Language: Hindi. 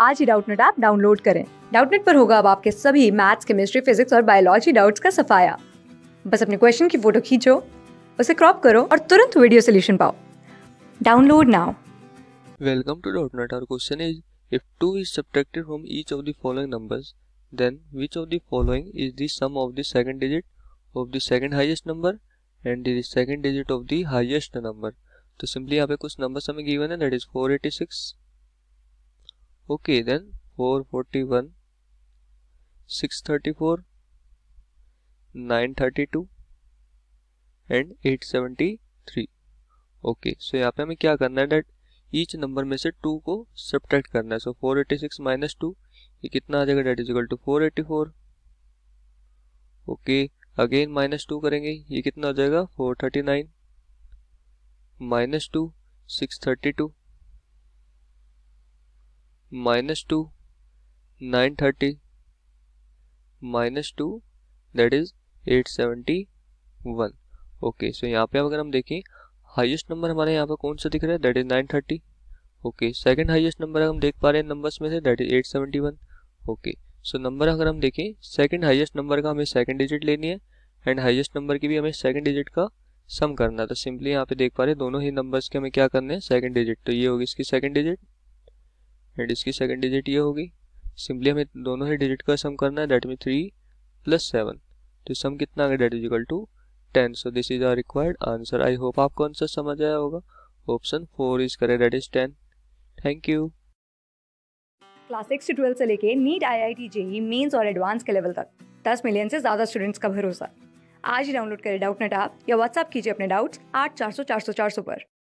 आज ही डाउटनेट ऐप डाउनलोड करें डाउटनेट पर होगा अब आपके सभी मैथ्स केमिस्ट्री फिजिक्स और बायोलॉजी डाउट्स का सफाया बस अपने क्वेश्चन की फोटो खींचो उसे क्रॉप करो और तुरंत वीडियो सोल्यूशन पाओ download now welcome to Doubtnut our question is if two is subtracted from each of the following numbers then which of the following is the sum of the second digit of the second highest number and the second digit of the highest number तो सिंपली यहाँ पे कुछ नंबर्स हमें गिवन है that is 486 okay then 441 634 932 and 873 okay so यहाँ पे हमें क्या करना है डेट ईच नंबर में से टू को सब्ट्रैक्ट करना है so four eighty six minus two ये कितना आ जाएगा that equal to four eighty four okay again minus two करेंगे ये कितना आ जाएगा four thirty nine minus two six thirty two minus two nine thirty minus two that is eight seventy one okay so यहाँ पे अगर हम देखें हाईएस्ट नंबर हमारे यहाँ पर कौन सा दिख रहा है that is nine thirty okay second highest number हम देख पा रहे हैं नंबर्स में से that is one okay so number अगर हम देखें सेकेंड हाईएस्ट नंबर का हमें सेकेंड डिजिट लेनी है एंड हाईएस्ट नंबर की भी हमें सेकेंड डिजिट का सम करना है तो सिंपली यहाँ पे देख पा रहे हैं दोनों ही नंबर्स के हमें क्या करने हैं सेकेंड डिजिट तो ये होगी इसकी सेकेंड डिजिट एंड इसकी सेकेंड डिजिट ये होगी सिंपली हमें दोनों ही डिजिट का सम करना है that mean three plus seven तो सम कितना आ गया that equal to ten so this is our required answer I hope आपको आंसर समझ आया होगा option four is correct that is ten thank you class six से ट्वेल्थ से लेके NEET I I T JEE Mains और एडवांस के लेवल तक दस मिलियन से ज़्यादा स्टूडेंट्स का भरोसा आज ही डाउनलोड करें डाउट नेट आप या व्हाट्सअप कीजिए अपने डाउट्स आठ चार सौ चार सौ चार सौ पर